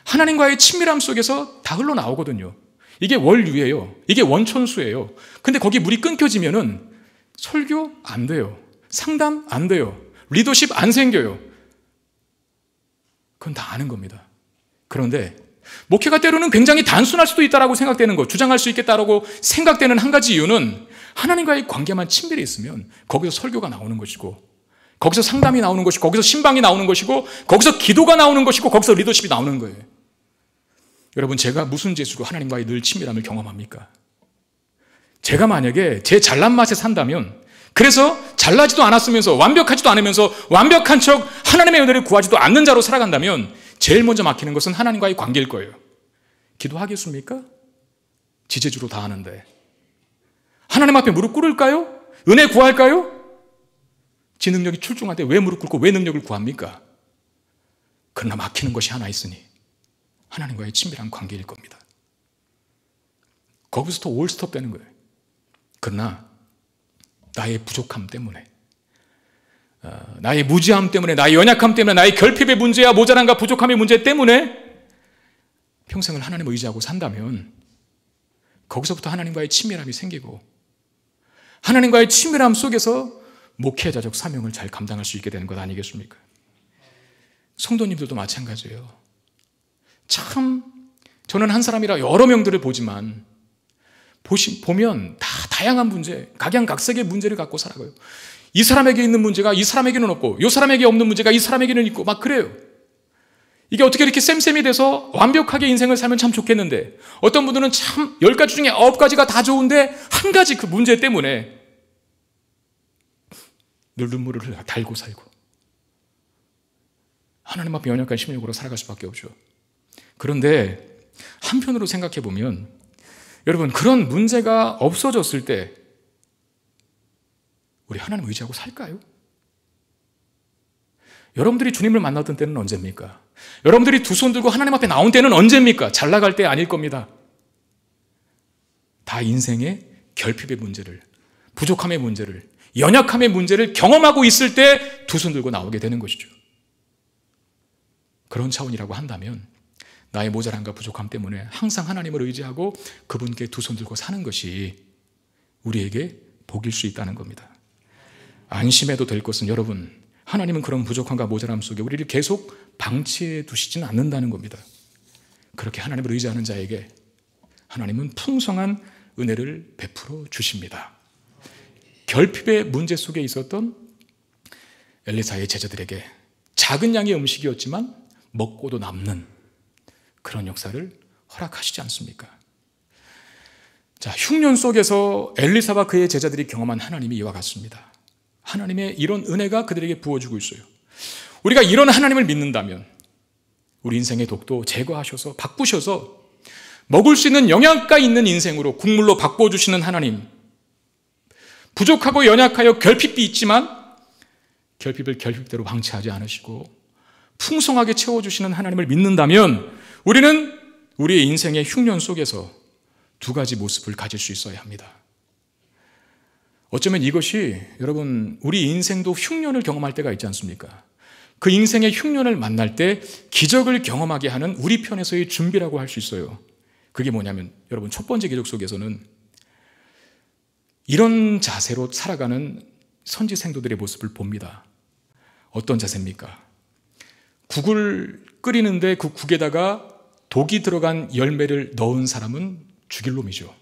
하나님과의 친밀함 속에서 다 흘러나오거든요. 이게 원류예요. 이게 원천수예요. 근데 거기 물이 끊겨지면은 설교 안 돼요. 상담 안 돼요. 리더십 안 생겨요. 그건 다 아는 겁니다. 그런데 목회가 때로는 굉장히 단순할 수도 있다라고 생각되는 것, 주장할 수 있겠다라고 생각되는 한 가지 이유는 하나님과의 관계만 친밀히 있으면 거기서 설교가 나오는 것이고, 거기서 상담이 나오는 것이고, 거기서 신방이 나오는 것이고, 거기서 기도가 나오는 것이고, 거기서 리더십이 나오는 거예요. 여러분, 제가 무슨 재수로 하나님과의 늘 친밀함을 경험합니까? 제가 만약에 제 잘난 맛에 산다면, 그래서 잘나지도 않았으면서 완벽하지도 않으면서 완벽한 척 하나님의 은혜를 구하지도 않는 자로 살아간다면 제일 먼저 막히는 것은 하나님과의 관계일 거예요. 기도하겠습니까? 지제주로 다 하는데. 하나님 앞에 무릎 꿇을까요? 은혜 구할까요? 지 능력이 출중한데 왜 무릎 꿇고 왜 능력을 구합니까? 그러나 막히는 것이 하나 있으니 하나님과의 친밀한 관계일 겁니다. 거기서부터 올스톱 되는 거예요. 그러나 나의 부족함 때문에 어, 나의 무지함 때문에, 나의 연약함 때문에, 나의 결핍의 문제야, 모자란가 부족함의 문제 때문에 평생을 하나님을 의지하고 산다면 거기서부터 하나님과의 친밀함이 생기고 하나님과의 친밀함 속에서 목회자적 사명을 잘 감당할 수 있게 되는 것 아니겠습니까? 성도님들도 마찬가지예요. 참 저는 한 사람이라 여러 명들을 보지만 보시, 보면 다 다양한 문제, 각양각색의 문제를 갖고 살아가요. 이 사람에게 있는 문제가 이 사람에게는 없고, 이 사람에게 없는 문제가 이 사람에게는 있고, 막 그래요. 이게 어떻게 이렇게 쌤쌤이 돼서 완벽하게 인생을 살면 참 좋겠는데, 어떤 분들은 참 열 가지 중에 아홉 가지가 다 좋은데, 한 가지 그 문제 때문에 늘 눈물을 달고 살고, 하나님 앞에 연약한 심령으로 살아갈 수밖에 없죠. 그런데, 한편으로 생각해 보면, 여러분, 그런 문제가 없어졌을 때, 우리 하나님 의지하고 살까요? 여러분들이 주님을 만났던 때는 언제입니까? 여러분들이 두 손 들고 하나님 앞에 나온 때는 언제입니까? 잘 나갈 때 아닐 겁니다. 다 인생의 결핍의 문제를, 부족함의 문제를, 연약함의 문제를 경험하고 있을 때 두 손 들고 나오게 되는 것이죠. 그런 차원이라고 한다면 나의 모자란과 부족함 때문에 항상 하나님을 의지하고 그분께 두 손 들고 사는 것이 우리에게 복일 수 있다는 겁니다. 안심해도 될 것은 여러분, 하나님은 그런 부족함과 모자람 속에 우리를 계속 방치해 두시지는 않는다는 겁니다. 그렇게 하나님을 의지하는 자에게 하나님은 풍성한 은혜를 베풀어 주십니다. 결핍의 문제 속에 있었던 엘리사의 제자들에게 작은 양의 음식이었지만 먹고도 남는 그런 역사를 허락하시지 않습니까? 자, 흉년 속에서 엘리사와 그의 제자들이 경험한 하나님이 이와 같습니다. 하나님의 이런 은혜가 그들에게 부어주고 있어요. 우리가 이런 하나님을 믿는다면 우리 인생의 독도 제거하셔서 바꾸셔서 먹을 수 있는 영양가 있는 인생으로 국물로 바꿔주시는 하나님. 부족하고 연약하여 결핍이 있지만 결핍을 결핍대로 방치하지 않으시고 풍성하게 채워주시는 하나님을 믿는다면 우리는 우리의 인생의 흉년 속에서 두 가지 모습을 가질 수 있어야 합니다. 어쩌면 이것이 여러분 우리 인생도 흉년을 경험할 때가 있지 않습니까? 그 인생의 흉년을 만날 때 기적을 경험하게 하는 우리 편에서의 준비라고 할 수 있어요. 그게 뭐냐면 여러분 첫 번째 기적 속에서는 이런 자세로 살아가는 선지 생도들의 모습을 봅니다. 어떤 자세입니까? 국을 끓이는데 그 국에다가 독이 들어간 열매를 넣은 사람은 죽일 놈이죠.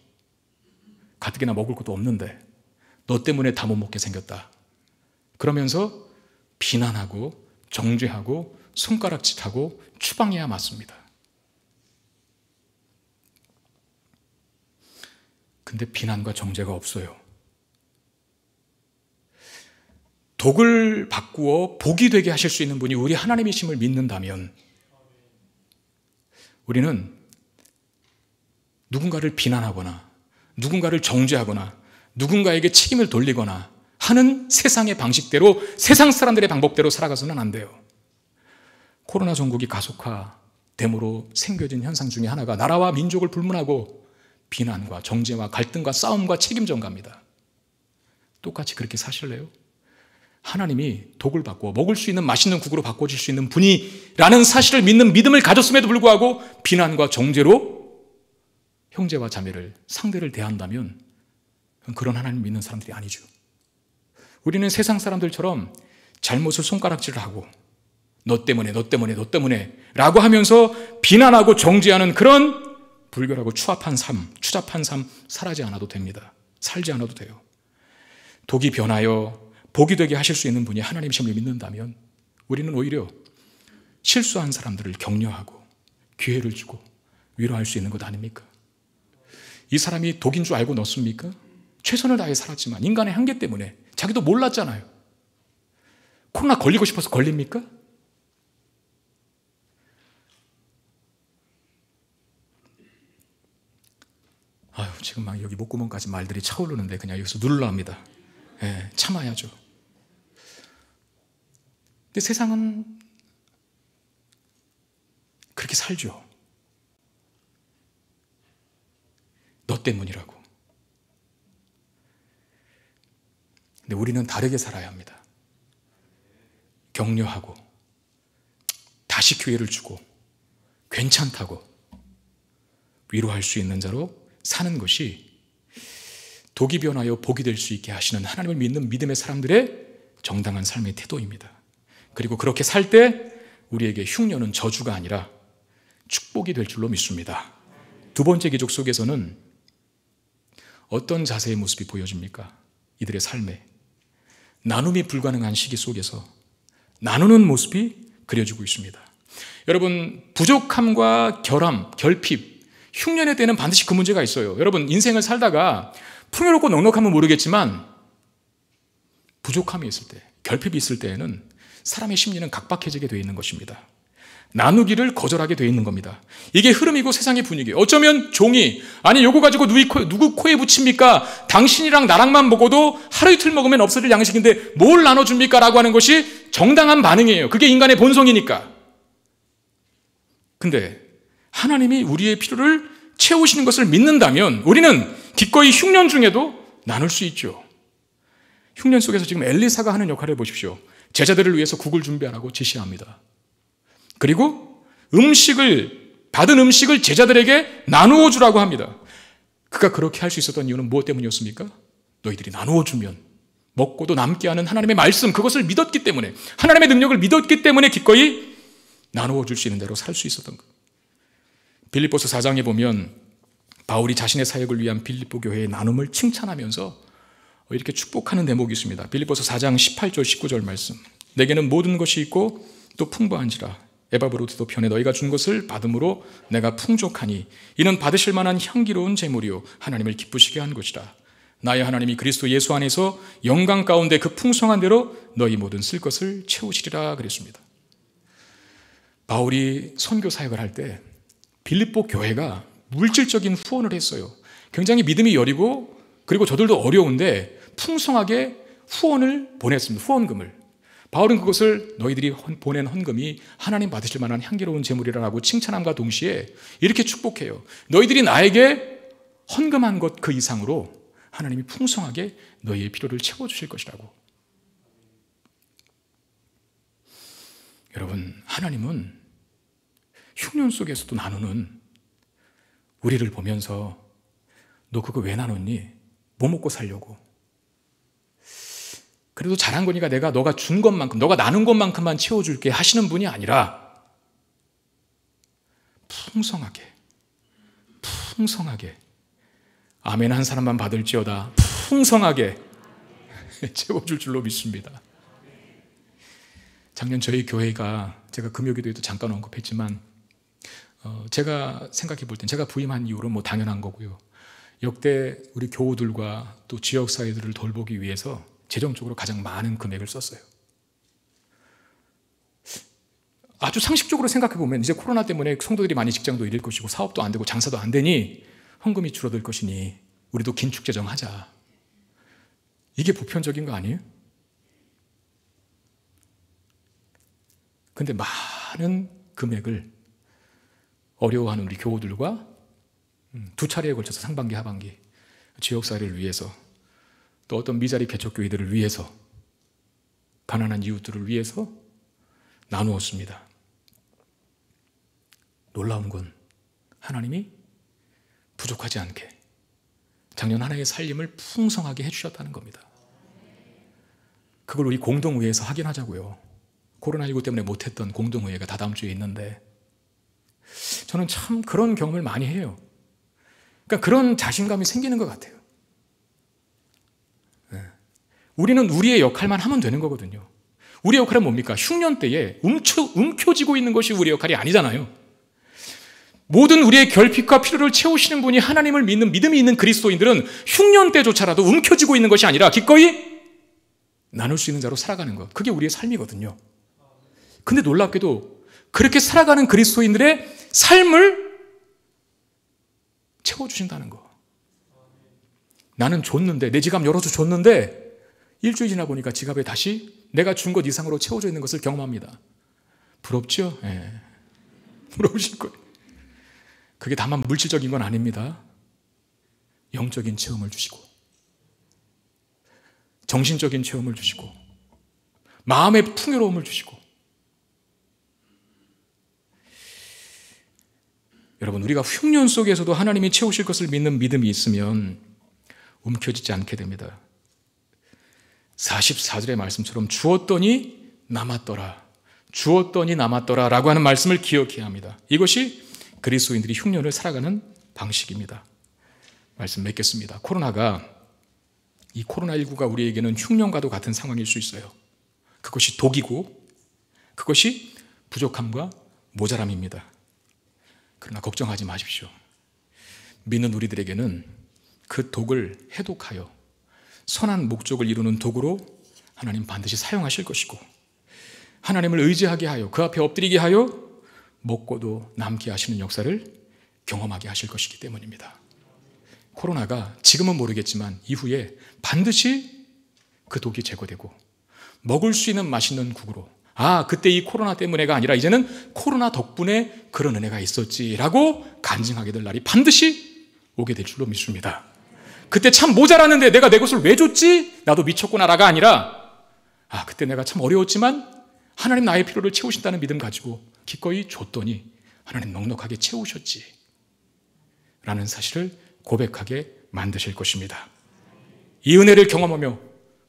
가뜩이나 먹을 것도 없는데 너 때문에 다 못 먹게 생겼다. 그러면서 비난하고 정죄하고 손가락짓하고 추방해야 맞습니다. 근데 비난과 정죄가 없어요. 독을 바꾸어 복이 되게 하실 수 있는 분이 우리 하나님이심을 믿는다면 우리는 누군가를 비난하거나 누군가를 정죄하거나 누군가에게 책임을 돌리거나 하는 세상의 방식대로 세상 사람들의 방법대로 살아가서는 안 돼요. 코로나 전국이 가속화됨으로 생겨진 현상 중에 하나가 나라와 민족을 불문하고 비난과 정죄와 갈등과 싸움과 책임 전가입니다. 똑같이 그렇게 사실래요? 하나님이 독을 바꿔 먹을 수 있는 맛있는 국으로 바꿔질수 있는 분이라는 사실을 믿는 믿음을 가졌음에도 불구하고 비난과 정죄로 형제와 자매를 상대를 대한다면 그런 하나님 믿는 사람들이 아니죠. 우리는 세상 사람들처럼 잘못을 손가락질을 하고 너 때문에 너 때문에 너 때문에 라고 하면서 비난하고 정지하는 그런 불결하고 추합한 삶, 추잡한 삶 살지 않아도 됩니다. 살지 않아도 돼요. 독이 변하여 복이 되게 하실 수 있는 분이 하나님이심을 믿는다면 우리는 오히려 실수한 사람들을 격려하고 기회를 주고 위로할 수 있는 것 아닙니까? 이 사람이 독인 줄 알고 넣습니까? 최선을 다해 살았지만 인간의 한계 때문에 자기도 몰랐잖아요. 코로나 걸리고 싶어서 걸립니까? 아유, 지금 막 여기 목구멍까지 말들이 차오르는데 그냥 여기서 눌러 합니다. 예, 참아야죠. 근데 세상은 그렇게 살죠. 너 때문이라고. 근데 우리는 다르게 살아야 합니다. 격려하고, 다시 기회를 주고, 괜찮다고, 위로할 수 있는 자로 사는 것이 독이 변하여 복이 될 수 있게 하시는 하나님을 믿는 믿음의 사람들의 정당한 삶의 태도입니다. 그리고 그렇게 살 때 우리에게 흉년은 저주가 아니라 축복이 될 줄로 믿습니다. 두 번째 기적 속에서는 어떤 자세의 모습이 보여집니까? 이들의 삶에 나눔이 불가능한 시기 속에서 나누는 모습이 그려지고 있습니다. 여러분, 부족함과 결함, 결핍, 흉년의 때는 반드시 그 문제가 있어요. 여러분, 인생을 살다가 풍요롭고 넉넉하면 모르겠지만 부족함이 있을 때, 결핍이 있을 때에는 사람의 심리는 각박해지게 되어 있는 것입니다. 나누기를 거절하게 돼 있는 겁니다. 이게 흐름이고 세상의 분위기. 어쩌면 종이 아니 요거 가지고 누이 코, 누구 코에 붙입니까? 당신이랑 나랑만 먹어도 하루 이틀 먹으면 없어질 양식인데 뭘 나눠줍니까?라고 하는 것이 정당한 반응이에요. 그게 인간의 본성이니까. 근데 하나님이 우리의 필요를 채우시는 것을 믿는다면 우리는 기꺼이 흉년 중에도 나눌 수 있죠. 흉년 속에서 지금 엘리사가 하는 역할을 보십시오. 제자들을 위해서 국을 준비하라고 지시합니다. 그리고 음식을 받은 음식을 제자들에게 나누어 주라고 합니다. 그가 그렇게 할 수 있었던 이유는 무엇 때문이었습니까? 너희들이 나누어 주면 먹고도 남게 하는 하나님의 말씀 그것을 믿었기 때문에 하나님의 능력을 믿었기 때문에 기꺼이 나누어 줄 수 있는 대로 살 수 있었던 것. 빌립보서 4장에 보면 바울이 자신의 사역을 위한 빌립보 교회의 나눔을 칭찬하면서 이렇게 축복하는 대목이 있습니다. 빌립보서 4장 18절 19절 말씀. 내게는 모든 것이 있고 또 풍부한지라 에바브로트도 편에 너희가 준 것을 받음으로 내가 풍족하니 이는 받으실 만한 향기로운 제물이요 하나님을 기쁘시게 한 것이라 나의 하나님이 그리스도 예수 안에서 영광 가운데 그 풍성한 대로 너희 모든 쓸 것을 채우시리라 그랬습니다. 바울이 선교 사역을 할 때 빌립보 교회가 물질적인 후원을 했어요. 굉장히 믿음이 여리고 그리고 저들도 어려운데 풍성하게 후원을 보냈습니다. 후원금을. 바울은 그것을 너희들이 보낸 헌금이 하나님 받으실 만한 향기로운 재물이라고 칭찬함과 동시에 이렇게 축복해요. 너희들이 나에게 헌금한 것 그 이상으로 하나님이 풍성하게 너희의 필요를 채워주실 것이라고. 여러분, 하나님은 흉년 속에서도 나누는 우리를 보면서 너 그거 왜 나눴니? 뭐 먹고 살려고? 그래도 잘한 거니까 내가 너가 준 것만큼, 너가 나눈 것만큼만 채워줄게 하시는 분이 아니라 풍성하게, 풍성하게, 아멘 한 사람만 받을지어다 풍성하게 [laughs] 채워줄 줄로 믿습니다. 작년 저희 교회가 제가 금요기도에도 잠깐 언급했지만 어, 제가 생각해 볼 땐 제가 부임한 이후로 뭐 당연한 거고요. 역대 우리 교우들과 또 지역 사회들을 돌보기 위해서 재정적으로 가장 많은 금액을 썼어요. 아주 상식적으로 생각해 보면 이제 코로나 때문에 성도들이 많이 직장도 잃을 것이고 사업도 안 되고 장사도 안 되니 헌금이 줄어들 것이니 우리도 긴축 재정하자. 이게 보편적인 거 아니에요? 근데 많은 금액을 어려워하는 우리 교우들과 음, 두 차례에 걸쳐서 상반기 하반기 지역사회를 위해서 또 어떤 미자리 개척교회들을 위해서 가난한 이웃들을 위해서 나누었습니다. 놀라운 건 하나님이 부족하지 않게 작년 하나의 살림을 풍성하게 해주셨다는 겁니다. 그걸 우리 공동회에서 확인하자고요. 코로나19 때문에 못했던 공동회가다 다음 주에 있는데 저는 참 그런 경험을 많이 해요. 그러니까 그런 자신감이 생기는 것 같아요. 우리는 우리의 역할만 하면 되는 거거든요. 우리의 역할은 뭡니까? 흉년 때에 움켜, 움켜쥐고 있는 것이 우리의 역할이 아니잖아요. 모든 우리의 결핍과 필요를 채우시는 분이 하나님을 믿는 믿음이 있는 그리스도인들은 흉년 때조차라도 움켜지고 있는 것이 아니라 기꺼이 나눌 수 있는 자로 살아가는 것. 그게 우리의 삶이거든요. 근데 놀랍게도 그렇게 살아가는 그리스도인들의 삶을 채워주신다는 거. 나는 줬는데, 내 지갑 열어서 줬는데, 일주일 지나 보니까 지갑에 다시 내가 준 것 이상으로 채워져 있는 것을 경험합니다. 부럽죠? 예. [laughs] 부러우실 거예요. 그게 다만 물질적인 건 아닙니다. 영적인 체험을 주시고, 정신적인 체험을 주시고, 마음의 풍요로움을 주시고. 여러분, 우리가 흉년 속에서도 하나님이 채우실 것을 믿는 믿음이 있으면 움켜쥐지 않게 됩니다. 44절의 말씀처럼 주었더니 남았더라. 주었더니 남았더라. 라고 하는 말씀을 기억해야 합니다. 이것이 그리스도인들이 흉년을 살아가는 방식입니다. 말씀 맺겠습니다. 코로나가 이 코로나19가 우리에게는 흉년과도 같은 상황일 수 있어요. 그것이 독이고 그것이 부족함과 모자람입니다. 그러나 걱정하지 마십시오. 믿는 우리들에게는 그 독을 해독하여 선한 목적을 이루는 도구로 하나님 반드시 사용하실 것이고 하나님을 의지하게 하여 그 앞에 엎드리게 하여 먹고도 남게 하시는 역사를 경험하게 하실 것이기 때문입니다. 코로나가 지금은 모르겠지만 이후에 반드시 그 독이 제거되고 먹을 수 있는 맛있는 국으로 아, 그때 이 코로나 때문에가 아니라 이제는 코로나 덕분에 그런 은혜가 있었지라고 간증하게 될 날이 반드시 오게 될 줄로 믿습니다. 그때 참 모자랐는데 내가 내 것을 왜 줬지? 나도 미쳤구나라가 아니라 아, 그때 내가 참 어려웠지만 하나님 나의 필요를 채우신다는 믿음 가지고 기꺼이 줬더니 하나님 넉넉하게 채우셨지. 라는 사실을 고백하게 만드실 것입니다. 이 은혜를 경험하며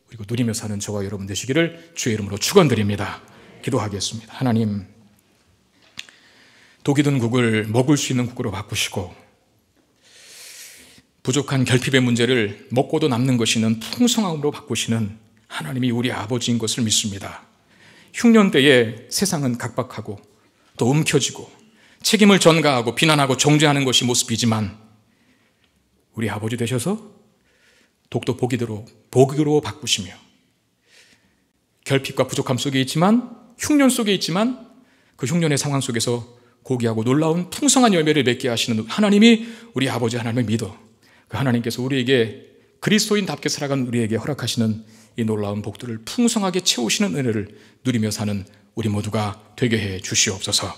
그리고 누리며 사는 저와 여러분 되시기를 주의 이름으로 축원드립니다. 기도하겠습니다. 하나님 독이 든 국을 먹을 수 있는 국으로 바꾸시고 부족한 결핍의 문제를 먹고도 남는 것이는 풍성함으로 바꾸시는 하나님이 우리 아버지인 것을 믿습니다. 흉년 때에 세상은 각박하고 또움켜지고 책임을 전가하고 비난하고 정죄하는 것이 모습이지만 우리 아버지 되셔서 독도 복이로 복으로 바꾸시며 결핍과 부족함 속에 있지만 흉년 속에 있지만 그 흉년의 상황 속에서 고귀하고 놀라운 풍성한 열매를 맺게 하시는 하나님이 우리 아버지 하나님을 믿어 그 하나님께서 우리에게 그리스도인답게 살아간 우리에게 허락하시는 이 놀라운 복들을 풍성하게 채우시는 은혜를 누리며 사는 우리 모두가 되게 해 주시옵소서.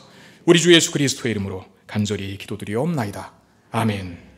우리 주 예수 그리스도의 이름으로 간절히 기도드리옵나이다. 아멘.